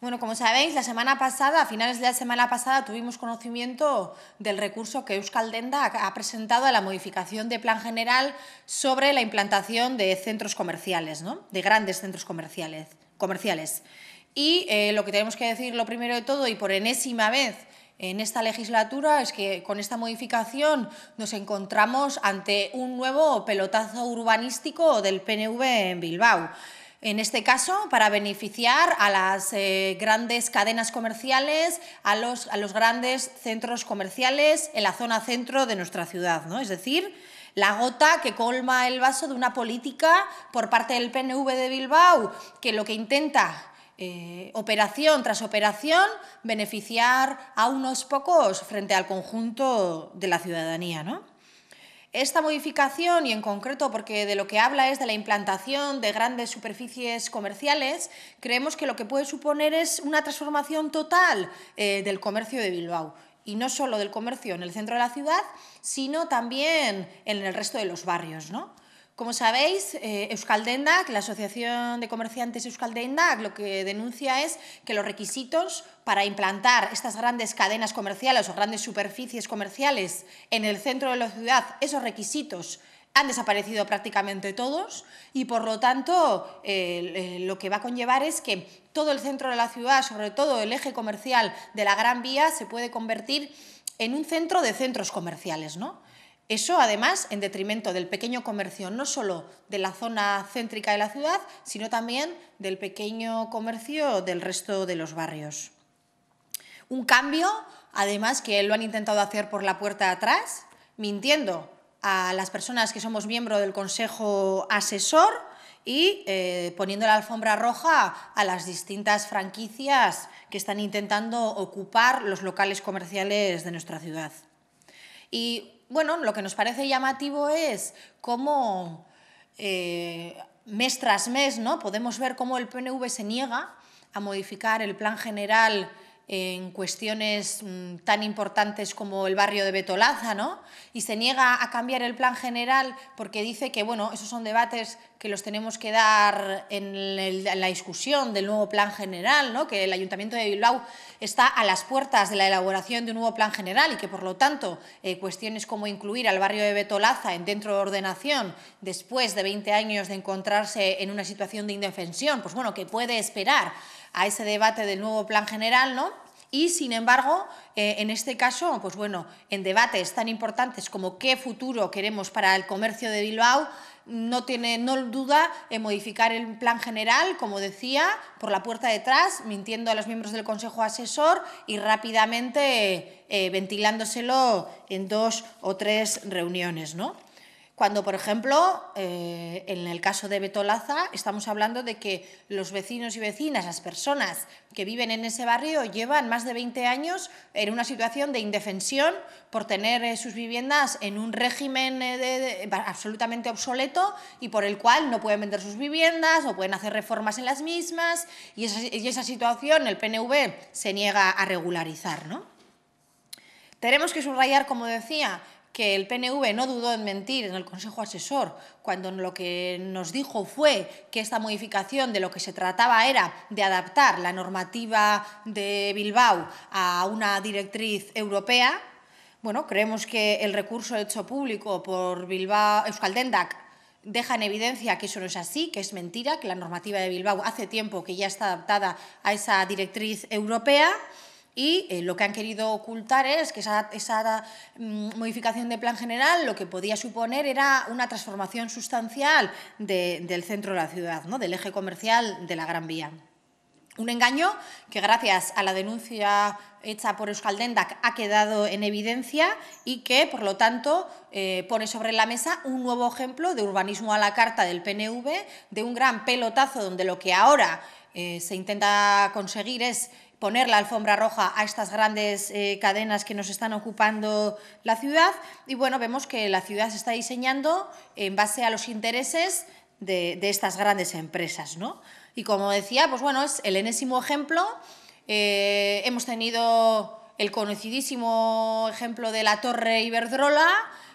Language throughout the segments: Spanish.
Bueno, como sabéis, la semana pasada, a finales de la semana pasada, tuvimos conocimiento del recurso que Euskal Denda ha presentado a la modificación de plan general sobre la implantación de centros comerciales, de grandes centros comerciales. comerciales. Y eh, lo que tenemos que decir, lo primero de todo, y por enésima vez en esta legislatura, es que con esta modificación nos encontramos ante un nuevo pelotazo urbanístico del PNV en Bilbao en este caso, para beneficiar a las eh, grandes cadenas comerciales, a los, a los grandes centros comerciales en la zona centro de nuestra ciudad. ¿no? Es decir, la gota que colma el vaso de una política por parte del PNV de Bilbao, que lo que intenta eh, operación tras operación, beneficiar a unos pocos frente al conjunto de la ciudadanía, ¿no? Esta modificación, y en concreto porque de lo que habla es de la implantación de grandes superficies comerciales, creemos que lo que puede suponer es una transformación total eh, del comercio de Bilbao y no solo del comercio en el centro de la ciudad, sino también en el resto de los barrios, ¿no? Como sabéis, eh, Euskal la Asociación de Comerciantes Euskaldendak, lo que denuncia es que los requisitos para implantar estas grandes cadenas comerciales o grandes superficies comerciales en el centro de la ciudad, esos requisitos han desaparecido prácticamente todos y por lo tanto lo que va a conllevar es que todo el centro de la ciudad, sobre todo el eje comercial de la Gran Vía, se puede convertir en un centro de centros comerciales, ¿no? Eso, además, en detrimento del pequeño comercio, no solo de la zona céntrica de la ciudad, sino también del pequeño comercio del resto de los barrios. Un cambio, además, que lo han intentado hacer por la puerta atrás, mintiendo a las personas que somos miembro del Consejo Asesor y eh, poniendo la alfombra roja a las distintas franquicias que están intentando ocupar los locales comerciales de nuestra ciudad. Y bueno, lo que nos parece llamativo es cómo eh, mes tras mes ¿no? podemos ver cómo el PNV se niega a modificar el plan general en cuestiones mm, tan importantes como el barrio de Betolaza, Y se niega a cambiar el plan general porque dice que, bueno, esos son debates que los tenemos que dar en, la discusión del nuevo plan general, ¿no? Que el Ayuntamiento de Bilbao está a las puertas de la elaboración de un nuevo plan general y que, por lo tanto, eh, cuestiones como incluir al barrio de Betolaza en dentro de ordenación después de 20 años de encontrarse en una situación de indefensión, pues bueno, que puede esperar a ese debate del nuevo plan general, ¿no? Y sin embargo, eh, en este caso, pues bueno, en debates tan importantes como qué futuro queremos para el comercio de Bilbao, no tiene no duda en modificar el plan general, como decía, por la puerta detrás, mintiendo a los miembros del Consejo Asesor y rápidamente eh, ventilándoselo en dos o tres reuniones, ¿no? Cuando, por ejemplo, eh, en el caso de Betolaza, estamos hablando de que los vecinos y vecinas, las personas que viven en ese barrio, llevan más de 20 años en una situación de indefensión por tener eh, sus viviendas en un régimen eh, absolutamente obsoleto y por el cual no pueden vender sus viviendas, o pueden hacer reformas en las mismas y esa, situación el PNV se niega a regularizar. Tenemos que subrayar, como decía, que el PNV no dudó en mentir en el Consejo Asesor cuando lo que nos dijo fue que esta modificación de lo que se trataba era de adaptar la normativa de Bilbao a una directriz europea. Bueno, creemos que el recurso hecho público por Bilbao, Euskaldendak deja en evidencia que eso no es así, que es mentira, que la normativa de Bilbao hace tiempo que ya está adaptada a esa directriz europea. Y eh, lo que han querido ocultar es que esa, mm, modificación de plan general lo que podía suponer era una transformación sustancial del centro de la ciudad, ¿no? del eje comercial de la Gran Vía. Un engaño que gracias a la denuncia hecha por Euskaldendak ha quedado en evidencia y que, por lo tanto, eh, pone sobre la mesa un nuevo ejemplo de urbanismo a la carta del PNV, de un gran pelotazo donde lo que ahora eh, se intenta conseguir es poner la alfombra roja a estas grandes eh, cadenas que nos están ocupando la ciudad. Y bueno, vemos que la ciudad se está diseñando en base a los intereses de, estas grandes empresas. Y como decía, pues bueno, es el enésimo ejemplo. Eh, hemos tenido el conocidísimo ejemplo de la Torre Iberdrola,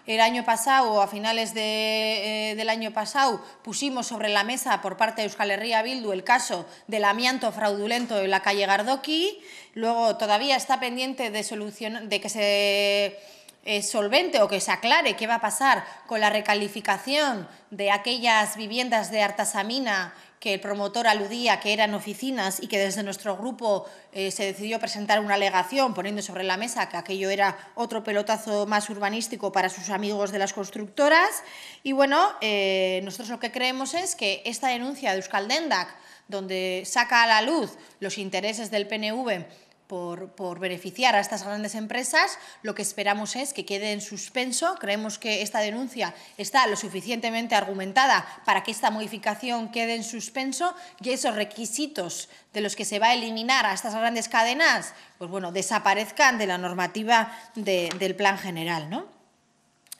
el año pasado a finales eh, del año pasado pusimos sobre la mesa por parte de Euskal Herria Bildu el caso del amianto fraudulento en la calle Gardoki, luego todavía está pendiente de, solución, de que se eh, solvente o que se aclare qué va a pasar con la recalificación de aquellas viviendas de Artasamina que el promotor aludía que eran oficinas y que desde nuestro grupo eh, se decidió presentar una alegación poniendo sobre la mesa que aquello era otro pelotazo más urbanístico para sus amigos de las constructoras. Y bueno, eh, nosotros lo que creemos es que esta denuncia de Euskaldendak, donde saca a la luz los intereses del PNV por, beneficiar a estas grandes empresas, lo que esperamos es que quede en suspenso. Creemos que esta denuncia está lo suficientemente argumentada para que esta modificación quede en suspenso y esos requisitos de los que se va a eliminar a estas grandes cadenas, pues bueno, desaparezcan de la normativa del plan general,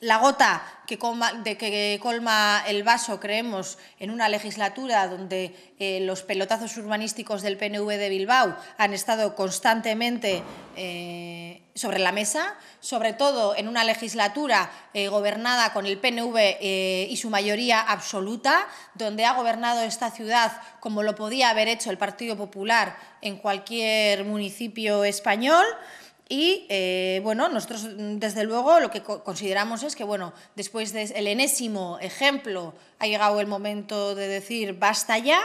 La gota que colma, de que colma el vaso, creemos, en una legislatura donde eh, los pelotazos urbanísticos del PNV de Bilbao han estado constantemente eh, sobre la mesa, sobre todo en una legislatura eh, gobernada con el PNV y su mayoría absoluta, donde ha gobernado esta ciudad como lo podía haber hecho el Partido Popular en cualquier municipio español. Y eh, bueno, nosotros mm, desde luego lo que consideramos es que bueno, después del enésimo ejemplo ha llegado el momento de decir basta ya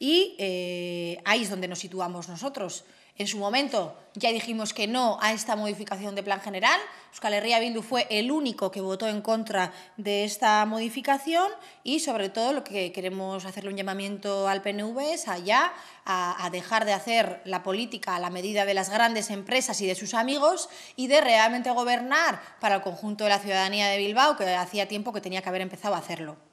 y eh, ahí es donde nos situamos nosotros. En su momento ya dijimos que no a esta modificación de plan general. Euskal Herria Bildu fue el único que votó en contra de esta modificación y sobre todo lo que queremos hacerle un llamamiento al PNV es allá a, a dejar de hacer la política a la medida de las grandes empresas y de sus amigos y de realmente gobernar para el conjunto de la ciudadanía de Bilbao, que hacía tiempo que tenía que haber empezado a hacerlo.